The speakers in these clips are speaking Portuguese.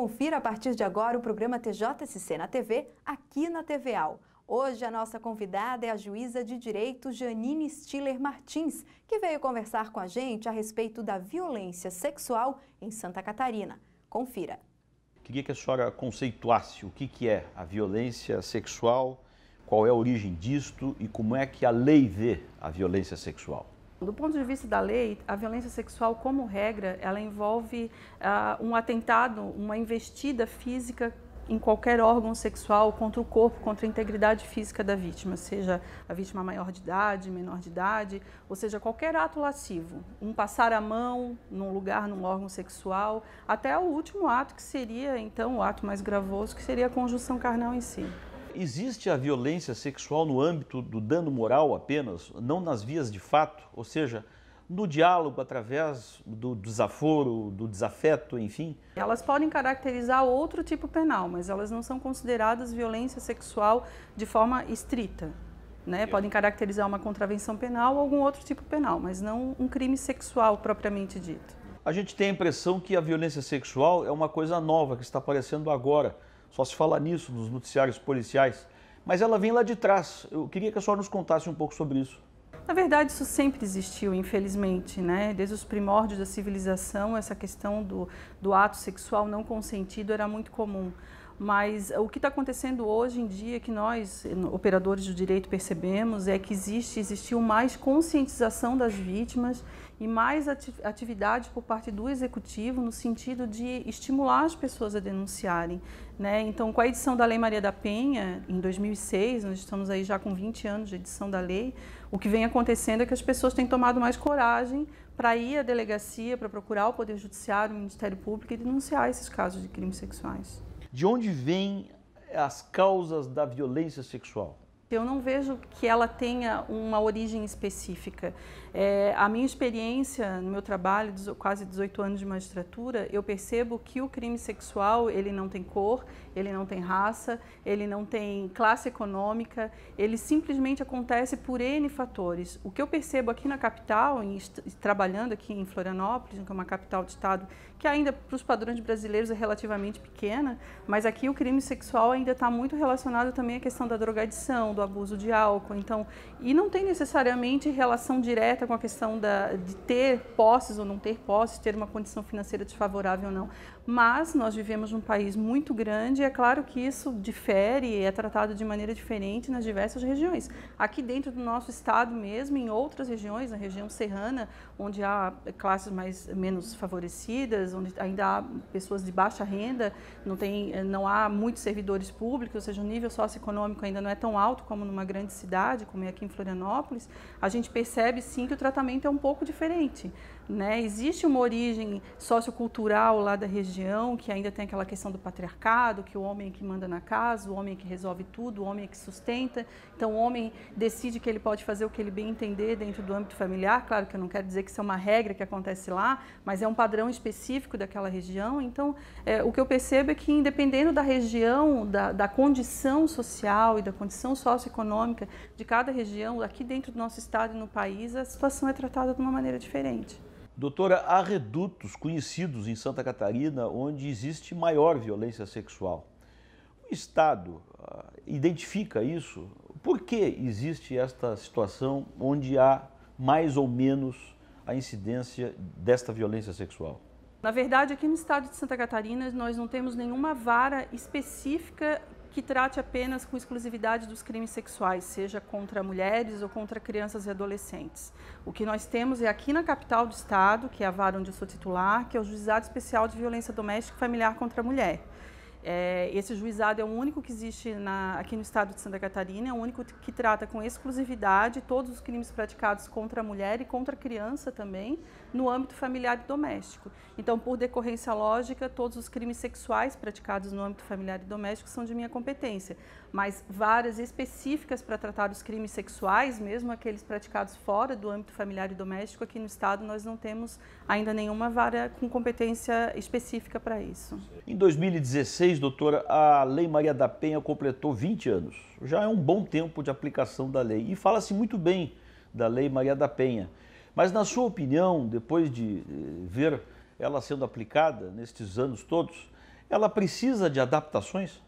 Confira a partir de agora o programa TJSC na TV, aqui na TVAL. Hoje a nossa convidada é a juíza de direito Janine Stiller Martins, que veio conversar com a gente a respeito da violência sexual em Santa Catarina. Confira. Queria que a senhora conceituasse o que, que é a violência sexual, qual é a origem disto e como é que a lei vê a violência sexual. Do ponto de vista da lei, a violência sexual, como regra, ela envolve uh, um atentado, uma investida física em qualquer órgão sexual contra o corpo, contra a integridade física da vítima, seja a vítima maior de idade, menor de idade, ou seja, qualquer ato lascivo, um passar a mão num lugar, num órgão sexual, até o último ato que seria, então, o ato mais gravoso, que seria a conjunção carnal em si existe a violência sexual no âmbito do dano moral apenas, não nas vias de fato? Ou seja, no diálogo através do desaforo, do desafeto, enfim? Elas podem caracterizar outro tipo penal, mas elas não são consideradas violência sexual de forma estrita. Né? Podem caracterizar uma contravenção penal ou algum outro tipo penal, mas não um crime sexual propriamente dito. A gente tem a impressão que a violência sexual é uma coisa nova que está aparecendo agora só se fala nisso nos noticiários policiais. Mas ela vem lá de trás. Eu queria que a senhora nos contasse um pouco sobre isso. Na verdade, isso sempre existiu, infelizmente, né? Desde os primórdios da civilização, essa questão do, do ato sexual não consentido era muito comum. Mas o que está acontecendo hoje em dia que nós, operadores do direito, percebemos é que existe, existiu mais conscientização das vítimas e mais atividade por parte do executivo no sentido de estimular as pessoas a denunciarem. Né? Então, com a edição da Lei Maria da Penha, em 2006, nós estamos aí já com 20 anos de edição da lei, o que vem acontecendo é que as pessoas têm tomado mais coragem para ir à delegacia, para procurar o Poder Judiciário, o Ministério Público e denunciar esses casos de crimes sexuais. De onde vêm as causas da violência sexual? Eu não vejo que ela tenha uma origem específica. É, a minha experiência no meu trabalho, quase 18 anos de magistratura, eu percebo que o crime sexual ele não tem cor, ele não tem raça, ele não tem classe econômica, ele simplesmente acontece por N fatores. O que eu percebo aqui na capital, em, trabalhando aqui em Florianópolis, que é uma capital de Estado que ainda para os padrões brasileiros é relativamente pequena, mas aqui o crime sexual ainda está muito relacionado também à questão da drogadição, do abuso de álcool. Então, e não tem necessariamente relação direta direta com a questão da, de ter posses ou não ter posses, ter uma condição financeira desfavorável ou não. Mas nós vivemos num país muito grande e é claro que isso difere, e é tratado de maneira diferente nas diversas regiões. Aqui dentro do nosso estado mesmo, em outras regiões, na região serrana, onde há classes mais menos favorecidas, onde ainda há pessoas de baixa renda, não, tem, não há muitos servidores públicos, ou seja, o nível socioeconômico ainda não é tão alto como numa grande cidade, como é aqui em Florianópolis, a gente percebe sim que o tratamento é um pouco diferente. Né? Existe uma origem sociocultural lá da região, que ainda tem aquela questão do patriarcado, que o homem é que manda na casa, o homem é que resolve tudo, o homem é que sustenta. Então, o homem decide que ele pode fazer o que ele bem entender dentro do âmbito familiar. Claro que eu não quero dizer que isso é uma regra que acontece lá, mas é um padrão específico daquela região. Então, é, o que eu percebo é que, independendo da região, da, da condição social e da condição socioeconômica de cada região, aqui dentro do nosso estado e no país, a situação é tratada de uma maneira diferente. Doutora, há redutos conhecidos em Santa Catarina onde existe maior violência sexual. O Estado uh, identifica isso? Por que existe esta situação onde há mais ou menos a incidência desta violência sexual? Na verdade, aqui no estado de Santa Catarina, nós não temos nenhuma vara específica que trate apenas com exclusividade dos crimes sexuais, seja contra mulheres ou contra crianças e adolescentes. O que nós temos é aqui na capital do estado, que é a vara onde eu sou titular, que é o Juizado Especial de Violência Doméstica e Familiar contra a Mulher. É, esse juizado é o único que existe na, aqui no estado de Santa Catarina, é o único que trata com exclusividade todos os crimes praticados contra a mulher e contra a criança também, no âmbito familiar e doméstico. Então, por decorrência lógica, todos os crimes sexuais praticados no âmbito familiar e doméstico são de minha competência, mas várias específicas para tratar os crimes sexuais, mesmo aqueles praticados fora do âmbito familiar e doméstico, aqui no Estado nós não temos ainda nenhuma vara com competência específica para isso. Em 2016, doutora, a Lei Maria da Penha completou 20 anos. Já é um bom tempo de aplicação da lei e fala-se muito bem da Lei Maria da Penha. Mas, na sua opinião, depois de eh, ver ela sendo aplicada nestes anos todos, ela precisa de adaptações?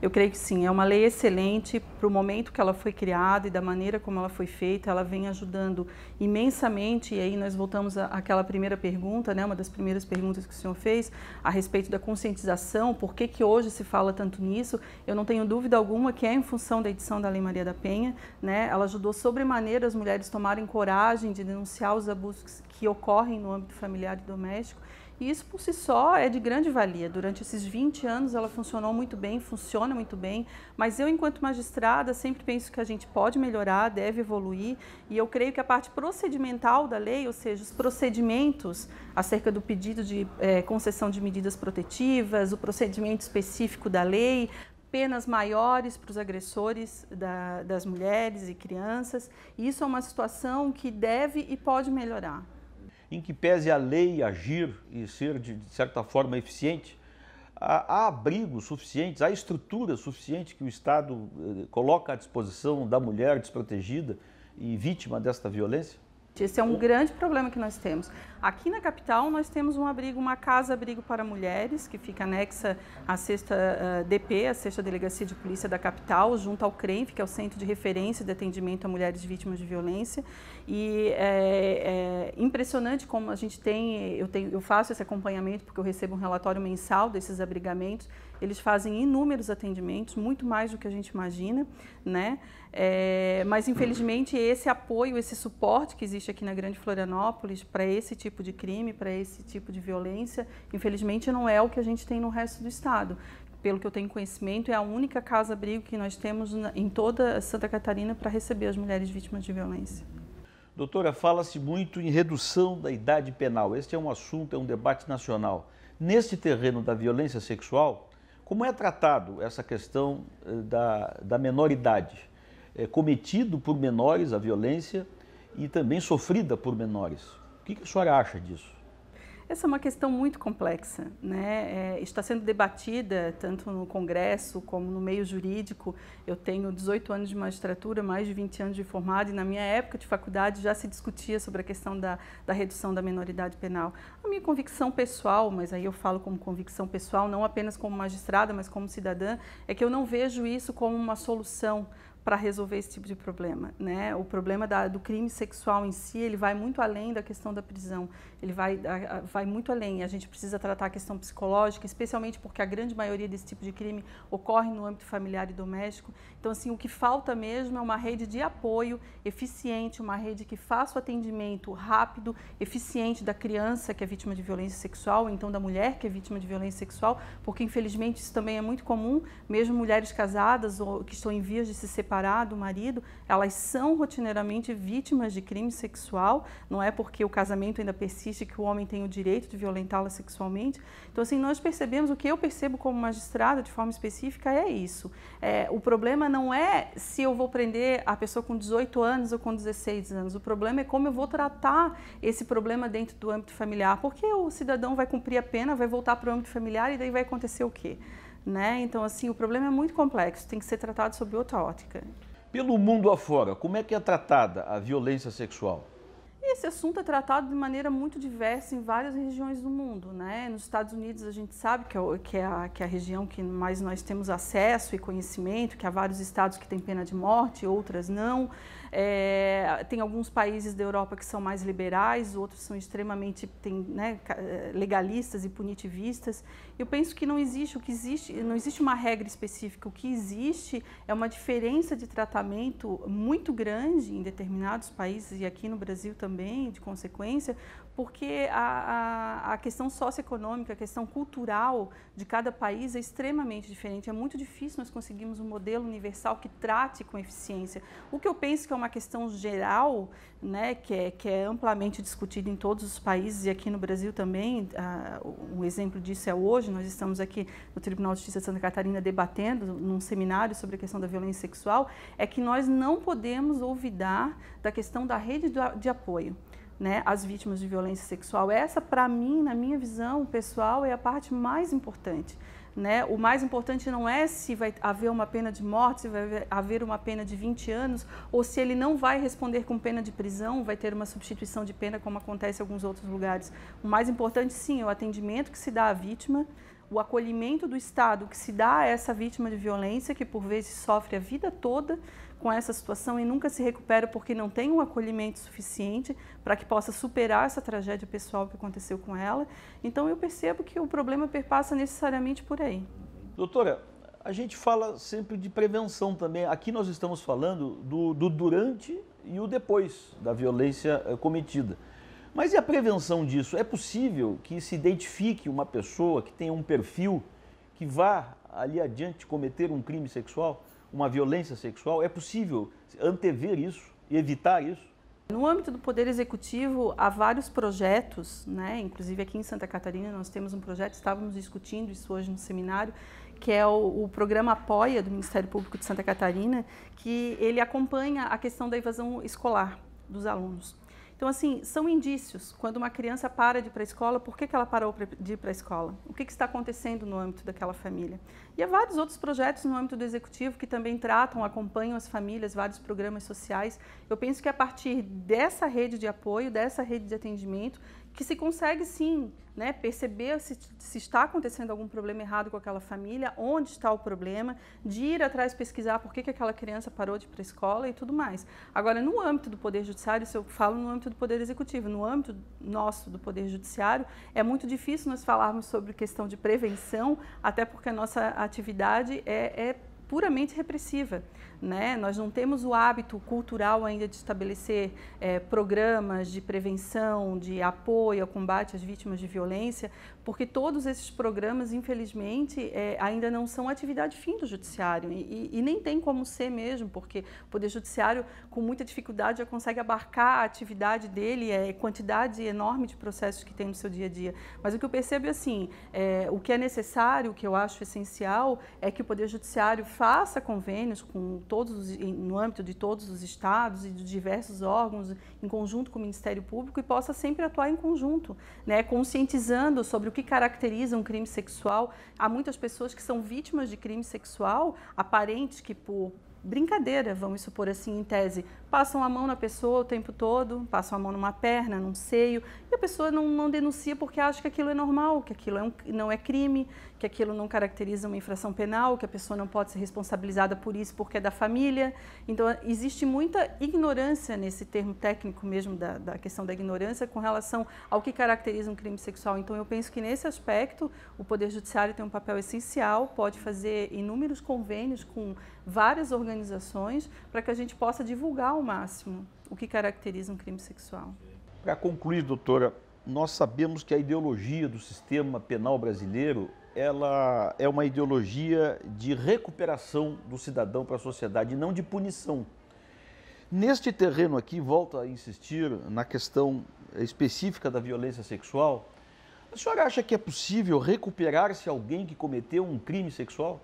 Eu creio que sim, é uma lei excelente para o momento que ela foi criada e da maneira como ela foi feita, ela vem ajudando imensamente. E aí nós voltamos àquela primeira pergunta, né, uma das primeiras perguntas que o senhor fez a respeito da conscientização, por que, que hoje se fala tanto nisso? Eu não tenho dúvida alguma que é em função da edição da Lei Maria da Penha, né? Ela ajudou sobremaneira as mulheres tomarem coragem de denunciar os abusos que ocorrem no âmbito familiar e doméstico. E isso por si só é de grande valia. Durante esses 20 anos ela funcionou muito bem, funciona muito bem, mas eu, enquanto magistrada, sempre penso que a gente pode melhorar, deve evoluir, e eu creio que a parte procedimental da lei, ou seja, os procedimentos acerca do pedido de é, concessão de medidas protetivas, o procedimento específico da lei, penas maiores para os agressores da, das mulheres e crianças. Isso é uma situação que deve e pode melhorar em que pese a lei agir e ser, de, de certa forma, eficiente, há abrigos suficientes, há estruturas suficientes que o Estado eh, coloca à disposição da mulher desprotegida e vítima desta violência? Esse é um grande problema que nós temos. Aqui na capital nós temos um abrigo, uma casa-abrigo para mulheres, que fica anexa à sexta uh, eh, DP, a sexta Delegacia de Polícia da capital, junto ao CREMF, que é o Centro de Referência de Atendimento a Mulheres Vítimas de Violência. E é, é impressionante como a gente tem eu, tenho, eu faço esse acompanhamento porque eu recebo um relatório mensal desses abrigamentos. Eles fazem inúmeros atendimentos, muito mais do que a gente imagina, né? É, mas infelizmente esse apoio, esse suporte que existe aqui na Grande Florianópolis para esse tipo tipo de crime, para esse tipo de violência. Infelizmente, não é o que a gente tem no resto do estado. Pelo que eu tenho conhecimento, é a única casa-abrigo que nós temos em toda Santa Catarina para receber as mulheres vítimas de violência. Doutora, fala-se muito em redução da idade penal. Este é um assunto, é um debate nacional. Neste terreno da violência sexual, como é tratado essa questão eh, da, da menoridade? É cometido por menores a violência e também sofrida por menores? O que, que a senhora acha disso? Essa é uma questão muito complexa, né? É, está sendo debatida tanto no Congresso como no meio jurídico. Eu tenho 18 anos de magistratura, mais de 20 anos de formado, e na minha época de faculdade já se discutia sobre a questão da, da redução da minoridade penal. A minha convicção pessoal, mas aí eu falo como convicção pessoal, não apenas como magistrada, mas como cidadã, é que eu não vejo isso como uma solução para resolver esse tipo de problema, né? O problema da, do crime sexual em si, ele vai muito além da questão da prisão, ele vai, a, a, vai muito além. A gente precisa tratar a questão psicológica, especialmente porque a grande maioria desse tipo de crime ocorre no âmbito familiar e doméstico. Então, assim, o que falta mesmo é uma rede de apoio eficiente, uma rede que faça o atendimento rápido, eficiente da criança que é vítima de violência sexual, então da mulher que é vítima de violência sexual, porque infelizmente isso também é muito comum, mesmo mulheres casadas ou que estão em vias de se separar separado, o marido, elas são rotineiramente vítimas de crime sexual, não é porque o casamento ainda persiste que o homem tem o direito de violentá-la sexualmente. Então, assim, nós percebemos, o que eu percebo como magistrada de forma específica é isso. É, o problema não é se eu vou prender a pessoa com 18 anos ou com 16 anos, o problema é como eu vou tratar esse problema dentro do âmbito familiar, porque o cidadão vai cumprir a pena, vai voltar para o âmbito familiar e daí vai acontecer o quê? né? Então, assim, o problema é muito complexo, tem que ser tratado sob outra ótica. Pelo mundo afora, como é que é tratada a violência sexual? Esse assunto é tratado de maneira muito diversa em várias regiões do mundo, né? Nos Estados Unidos a gente sabe que é, que é, a, que é a região que mais nós temos acesso e conhecimento, que há vários estados que têm pena de morte, outras não. É, tem alguns países da Europa que são mais liberais, outros são extremamente tem, né, é, legalistas e punitivistas. Eu penso que não existe o que existe, não existe uma regra específica. O que existe é uma diferença de tratamento muito grande em determinados países e aqui no Brasil também, de consequência, porque a, a, a, questão socioeconômica, a questão cultural de cada país é extremamente diferente. É muito difícil nós conseguirmos um modelo universal que trate com eficiência. O que eu penso que é uma questão geral, né, que, é, que é amplamente discutida em todos os países e aqui no Brasil também, um exemplo disso é hoje, nós estamos aqui no Tribunal de Justiça de Santa Catarina debatendo num seminário sobre a questão da violência sexual, é que nós não podemos olvidar da questão da rede de apoio né, as vítimas de violência sexual. Essa, para mim, na minha visão pessoal, é a parte mais importante. Né? O mais importante não é se vai haver uma pena de morte, se vai haver uma pena de 20 anos, ou se ele não vai responder com pena de prisão, vai ter uma substituição de pena, como acontece em alguns outros lugares. O mais importante, sim, é o atendimento que se dá à vítima, o acolhimento do Estado que se dá a essa vítima de violência, que por vezes sofre a vida toda com essa situação e nunca se recupera porque não tem um acolhimento suficiente para que possa superar essa tragédia pessoal que aconteceu com ela. Então eu percebo que o problema perpassa necessariamente por aí. Doutora, a gente fala sempre de prevenção também. Aqui nós estamos falando do, do durante e o depois da violência eh, cometida. Mas e a prevenção disso? É possível que se identifique uma pessoa que tenha um perfil que vá ali adiante cometer um crime sexual? uma violência sexual? É possível antever isso e evitar isso? No âmbito do Poder Executivo, há vários projetos, né? inclusive aqui em Santa Catarina nós temos um projeto, estávamos discutindo isso hoje no seminário, que é o, o, programa Apoia do Ministério Público de Santa Catarina, que ele acompanha a questão da evasão escolar dos alunos. Então, assim, são indícios. Quando uma criança para de ir para a escola, por que, que ela parou de ir para a escola? O que, que está acontecendo no âmbito daquela família? E há vários outros projetos no âmbito do executivo que também tratam, acompanham as famílias, vários programas sociais. Eu penso que a partir dessa rede de apoio, dessa rede de atendimento, que se consegue sim né, perceber se, se, está acontecendo algum problema errado com aquela família, onde está o problema, de ir atrás pesquisar por que, que aquela criança parou de ir para a escola e tudo mais. Agora, no âmbito do Poder Judiciário, se eu falo no âmbito do Poder Executivo, no âmbito nosso do Poder Judiciário, é muito difícil nós falarmos sobre questão de prevenção, até porque a nossa atividade é, é puramente repressiva. Né? Nós não temos o hábito cultural ainda de estabelecer é, programas de prevenção, de apoio ao combate às vítimas de violência, porque todos esses programas, infelizmente, é, ainda não são atividade fim do judiciário e, e, nem tem como ser mesmo, porque o Poder Judiciário, com muita dificuldade, já consegue abarcar a atividade dele, é, quantidade enorme de processos que tem no seu dia a dia. Mas o que eu percebo é assim, é, o que é necessário, o que eu acho essencial, é que o Poder Judiciário faça convênios com todos os, no âmbito de todos os estados e de diversos órgãos, em conjunto com o Ministério Público, e possa sempre atuar em conjunto, né, conscientizando sobre o que caracteriza um crime sexual. Há muitas pessoas que são vítimas de crime sexual, aparentes que por brincadeira, vamos supor assim, em tese, passam a mão na pessoa o tempo todo, passam a mão numa perna, num seio, e a pessoa não, não denuncia porque acha que aquilo é normal, que aquilo é um, não é crime, que aquilo não caracteriza uma infração penal, que a pessoa não pode ser responsabilizada por isso porque é da família. Então, existe muita ignorância nesse termo técnico mesmo da, da questão da ignorância com relação ao que caracteriza um crime sexual. Então, eu penso que nesse aspecto o Poder Judiciário tem um papel essencial, pode fazer inúmeros convênios com várias organizações para que a gente possa divulgar máximo o que caracteriza um crime sexual. Para concluir, doutora, nós sabemos que a ideologia do sistema penal brasileiro ela é uma ideologia de recuperação do cidadão para a sociedade, não de punição. Neste terreno aqui, volto a insistir na questão específica da violência sexual. A senhora acha que é possível recuperar-se alguém que cometeu um crime sexual?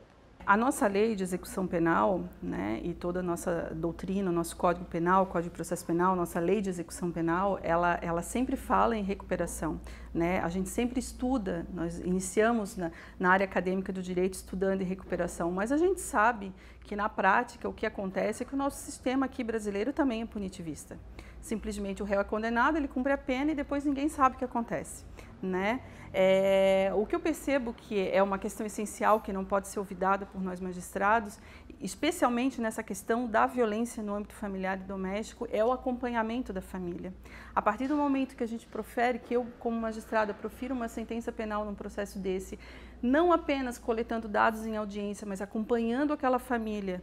A nossa lei de execução penal, né, e toda a nossa doutrina, nosso Código Penal, Código de Processo Penal, nossa lei de execução penal, ela, ela sempre fala em recuperação. Né? A gente sempre estuda, nós iniciamos na, na área acadêmica do direito estudando em recuperação, mas a gente sabe que na prática o que acontece é que o nosso sistema aqui brasileiro também é punitivista. Simplesmente o réu é condenado, ele cumpre a pena e depois ninguém sabe o que acontece né? É, o que eu percebo que é uma questão essencial que não pode ser olvidada por nós magistrados, especialmente nessa questão da violência no âmbito familiar e doméstico, é o acompanhamento da família. A partir do momento que a gente profere, que eu, como magistrada, profiro uma sentença penal num processo desse, não apenas coletando dados em audiência, mas acompanhando aquela família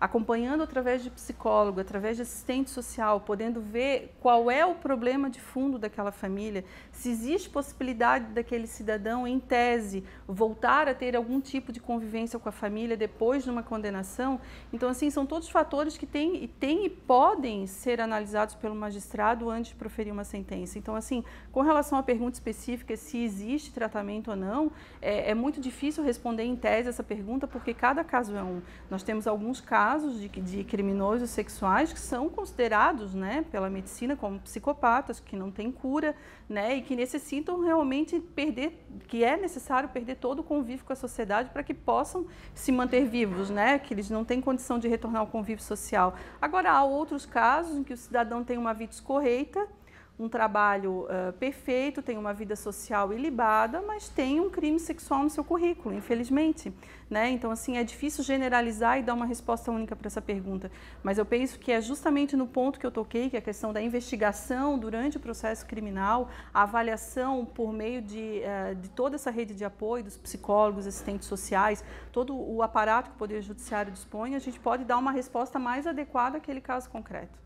acompanhando através de psicólogo, através de assistente social, podendo ver qual é o problema de fundo daquela família, se existe possibilidade daquele cidadão, em tese, voltar a ter algum tipo de convivência com a família depois de uma condenação. Então, assim, são todos fatores que têm e podem ser analisados pelo magistrado antes de proferir uma sentença. Então, assim, com relação à pergunta específica se existe tratamento ou não, é, é muito difícil responder em tese essa pergunta, porque cada caso é um. Nós temos alguns casos casos de, de criminosos sexuais que são considerados né, pela medicina como psicopatas, que não têm cura né, e que necessitam realmente perder, que é necessário perder todo o convívio com a sociedade para que possam se manter vivos, né, que eles não têm condição de retornar ao convívio social. Agora, há outros casos em que o cidadão tem uma vida escorreita, um trabalho uh, perfeito, tem uma vida social ilibada, mas tem um crime sexual no seu currículo, infelizmente. Né? Então, assim, é difícil generalizar e dar uma resposta única para essa pergunta. Mas eu penso que é justamente no ponto que eu toquei, que é a questão da investigação durante o processo criminal, a avaliação por meio de, uh, de toda essa rede de apoio, dos psicólogos, assistentes sociais, todo o aparato que o Poder Judiciário dispõe, a gente pode dar uma resposta mais adequada àquele caso concreto.